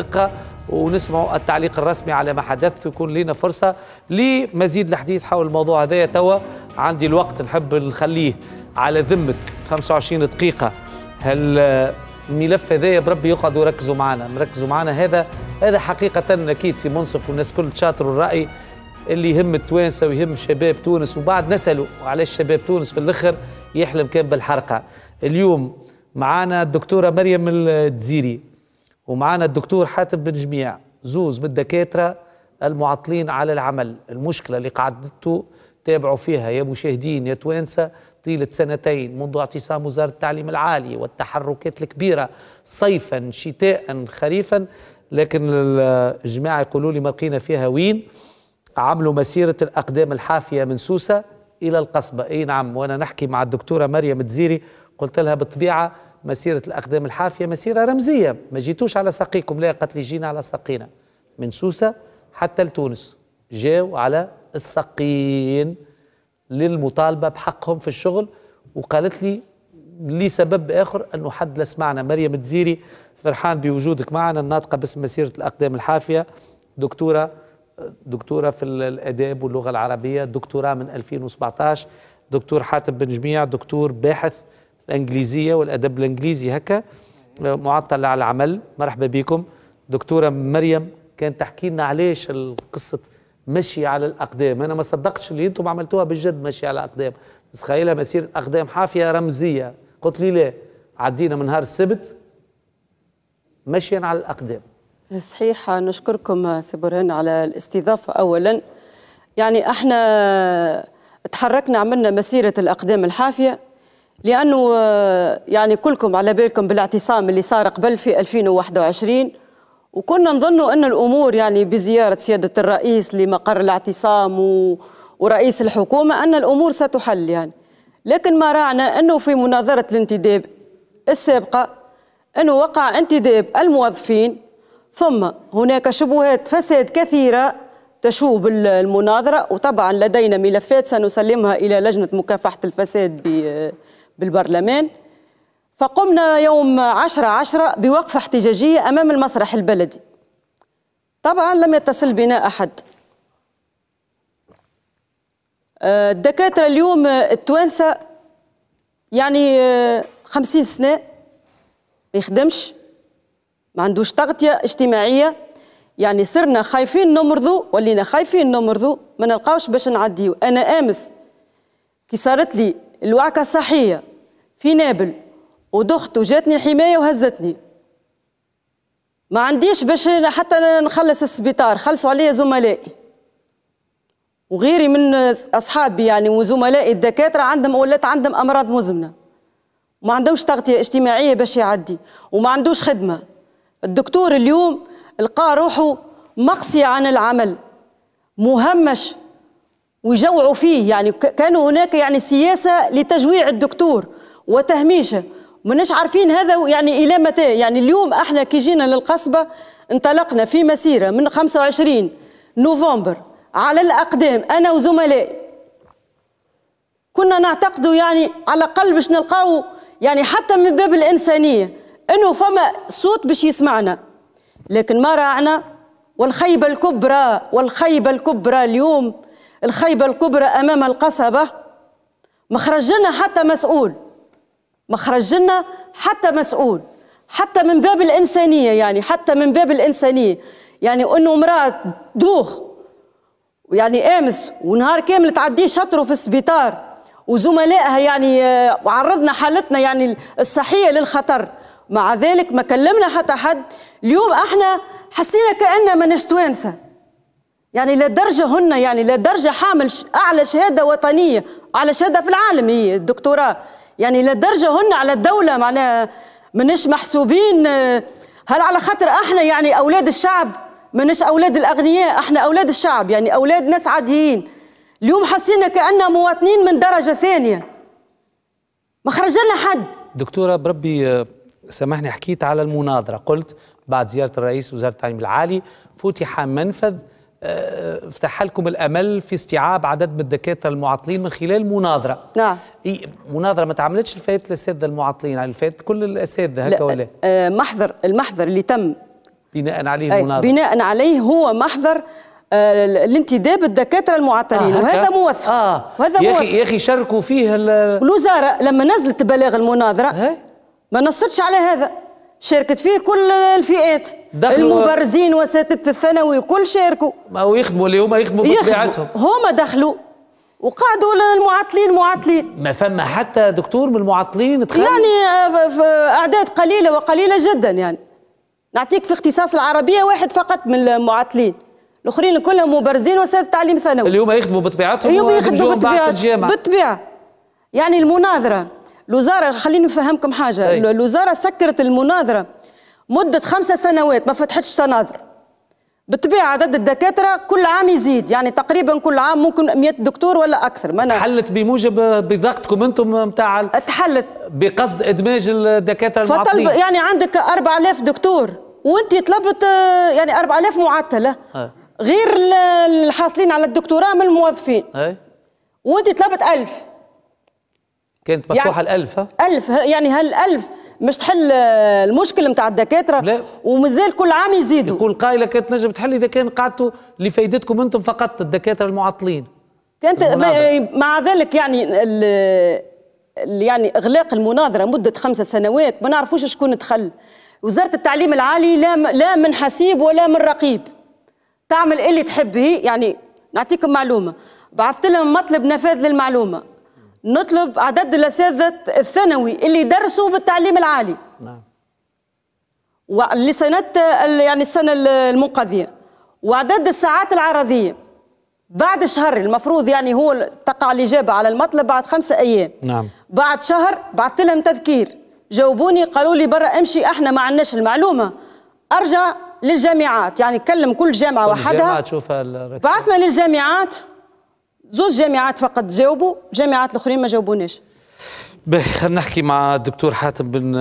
دقة ونسمع التعليق الرسمي على ما حدث يكون لنا فرصة لمزيد الحديث حول الموضوع هذايا توا عندي الوقت نحب نخليه على ذمة 25 دقيقة هل الملف هذايا بربي يقعدوا يركزوا معنا مركزوا معنا هذا هذا حقيقة أكيد سي منصف والناس كل تشاطروا الرأي اللي يهم التوانسه ويهم شباب تونس وبعد نسالوا علاش شباب تونس في الاخر يحلم كان بالحرقه اليوم معنا الدكتوره مريم الدزيري ومعنا الدكتور حاتم بن جميع زوز من الدكاترة المعطلين على العمل المشكلة اللي قعدتوا تابعوا فيها يا مشاهدين يا توانسة طيلة سنتين منذ اعتصام وزارة التعليم العالي والتحركات الكبيرة صيفا شتاء خريفا لكن الجماعة يقولوا لي ما لقينا فيها وين عملوا مسيرة الأقدام الحافية من سوسة إلى القصبة أي نعم وأنا نحكي مع الدكتورة مريم تزيري قلت لها بالطبيعة مسيرة الأقدام الحافية مسيرة رمزية ما جيتوش على ساقيكم لا قالت لي جينا على ساقينا من سوسة حتى لتونس جاو على الساقين للمطالبة بحقهم في الشغل وقالت لي لسبب آخر أنه حد لا سمعنا مريم تزيري فرحان بوجودك معنا الناطقة باسم مسيرة الأقدام الحافية دكتورة دكتورة في الآداب واللغة العربية دكتوراه من 2017 دكتور حاتم بن جميع دكتور باحث الانجليزيه والادب الانجليزي هكا معطل على العمل مرحبا بكم دكتوره مريم كانت تحكي لنا علاش القصة مشي على الاقدام انا ما صدقتش اللي انتم عملتوها بالجد مشي على الاقدام بس خيالها مسيره اقدام حافيه رمزيه قلت لي لا عدينا من نهار السبت مشيا على الاقدام صحيح نشكركم سي برهان على الاستضافه اولا يعني احنا تحركنا عملنا مسيره الاقدام الحافيه لانه آه، يعني كلكم على بالكم بالاعتصام اللي صار قبل في 2021 وكنا نظنوا ان الامور يعني بزياره سياده الرئيس لمقر الاعتصام و... ورئيس الحكومه ان الامور ستحل يعني لكن ما راعنا انه في مناظره الانتداب السابقه انه وقع انتداب الموظفين ثم هناك شبهات فساد كثيره تشوب المناظره وطبعا لدينا ملفات سنسلمها الى لجنه مكافحه الفساد ب بالبرلمان فقمنا يوم عشرة عشرة بوقفة احتجاجية أمام المسرح البلدي طبعا لم يتصل بنا أحد آه، الدكاترة اليوم التوانسة يعني آه، خمسين سنة ما يخدمش ما عندوش تغطية اجتماعية يعني صرنا خايفين نمرضوا ولينا خايفين نمرضوا ما نلقاوش باش نعديو أنا أمس كي صارت لي الوعكة الصحية في نابل ودخت وجاتني الحماية وهزتني ما عنديش باش حتى نخلص السبيطار خلصوا عليا زملائي وغيري من اصحابي يعني وزملائي الدكاتره عندهم ولات عندهم امراض مزمنه وما عندهمش تغطيه اجتماعيه باش يعدي وما عندوش خدمه الدكتور اليوم لقى روحه مقصي عن العمل مهمش ويجوعوا فيه يعني كانوا هناك يعني سياسة لتجويع الدكتور وتهميشه مناش عارفين هذا يعني إلى متى يعني اليوم احنا كي جينا للقصبة انطلقنا في مسيرة من 25 نوفمبر على الأقدام أنا وزملائي كنا نعتقدوا يعني على الأقل باش نلقاو يعني حتى من باب الإنسانية أنه فما صوت باش يسمعنا لكن ما راعنا والخيبة الكبرى والخيبة الكبرى اليوم الخيبة الكبرى أمام القصبة ما حتى مسؤول ما حتى مسؤول حتى من باب الإنسانية يعني حتى من باب الإنسانية يعني أنه امرأة دوخ يعني أمس ونهار كامل تعدي شطره في السبيطار وزملائها يعني آه، عرضنا حالتنا يعني الصحية للخطر مع ذلك ما كلمنا حتى حد اليوم احنا حسينا كأننا ما نشتوانسه يعني لدرجة هن يعني لدرجة حامل أعلى شهادة وطنية أعلى شهادة في العالم هي الدكتوراه يعني لدرجة هن على الدولة معناها منش محسوبين آه، هل على خاطر احنا يعني أولاد الشعب منش أولاد الأغنياء احنا أولاد الشعب يعني أولاد ناس عاديين اليوم حسينا كأننا مواطنين من درجة ثانية ما خرج لنا حد دكتورة بربي آه، سامحني حكيت على المناظرة قلت بعد زيارة الرئيس وزارة التعليم العالي فتح منفذ آه، فتح لكم الامل في استيعاب عدد من الدكاتره المعطلين من خلال مناظره نعم مناظره ما تعملتش الفات الاساتذه المعطلين على يعني الفات كل الاساتذه هكا ولا آه محضر المحضر اللي تم بناء عليه المناظره بناء عليه هو محضر آه الانتداب الدكاتره المعطلين آه وهذا موثق آه وهذا يا اخي يا اخي شاركوا فيه الوزاره لما نزلت بلاغ المناظره أه؟ ما نصتش على هذا شاركت فيه كل الفئات المبرزين وساتذة الثانوي كل شاركوا ما هو يخدموا اللي هما يخدموا بطبيعتهم هما دخلوا وقعدوا المعطلين معطلين ما فما حتى دكتور من المعطلين تخلوا يعني آه، في اعداد قليله وقليله جدا يعني نعطيك في اختصاص العربيه واحد فقط من المعطلين الاخرين كلهم مبرزين وسادة تعليم ثانوي اليوم يخدموا بطبيعتهم اليوم يخدموا بطبيعتهم بالطبيعه يعني المناظره الوزاره خليني نفهمكم حاجه أي. الوزاره سكرت المناظره مده خمسة سنوات ما فتحتش تناظر بالطبيعه عدد الدكاتره كل عام يزيد يعني تقريبا كل عام ممكن 100 دكتور ولا اكثر ما أنا تحلت بموجب بضغطكم انتم متاع تحلت بقصد ادماج الدكاتره المعطلين فطلب يعني عندك 4000 دكتور وانت طلبت يعني 4000 معطله غير الحاصلين على الدكتوراه من الموظفين أي. وانت طلبت 1000 كانت مفتوحه يعني الألف ألف يعني هالألف مش تحل آه، المشكل نتاع الدكاتره ومازال كل عام يزيدوا يقول قايله كانت نجم تحل اذا كان قعدتوا لفائدتكم انتم فقط الدكاتره المعطلين كانت مع ذلك يعني يعني اغلاق المناظره مده خمسة سنوات ما نعرفوش شكون دخل وزاره التعليم العالي لا لا من حسيب ولا من رقيب تعمل اللي تحب هي يعني نعطيكم معلومه بعثت لهم مطلب نفاذ للمعلومه نطلب عدد الاساتذه الثانوي اللي درسوا بالتعليم العالي نعم ولسنه يعني السنه المنقضيه وعدد الساعات العرضيه بعد شهر المفروض يعني هو تقع الاجابه على المطلب بعد خمسة ايام نعم بعد شهر بعثت لهم تذكير جاوبوني قالوا لي برا امشي احنا ما عندناش المعلومه ارجع للجامعات يعني كلم كل جامعه وحدها بعثنا للجامعات زوج جامعات فقط جاوبوا جامعات الاخرين ما جاوبوناش باهي خلينا نحكي مع الدكتور حاتم بن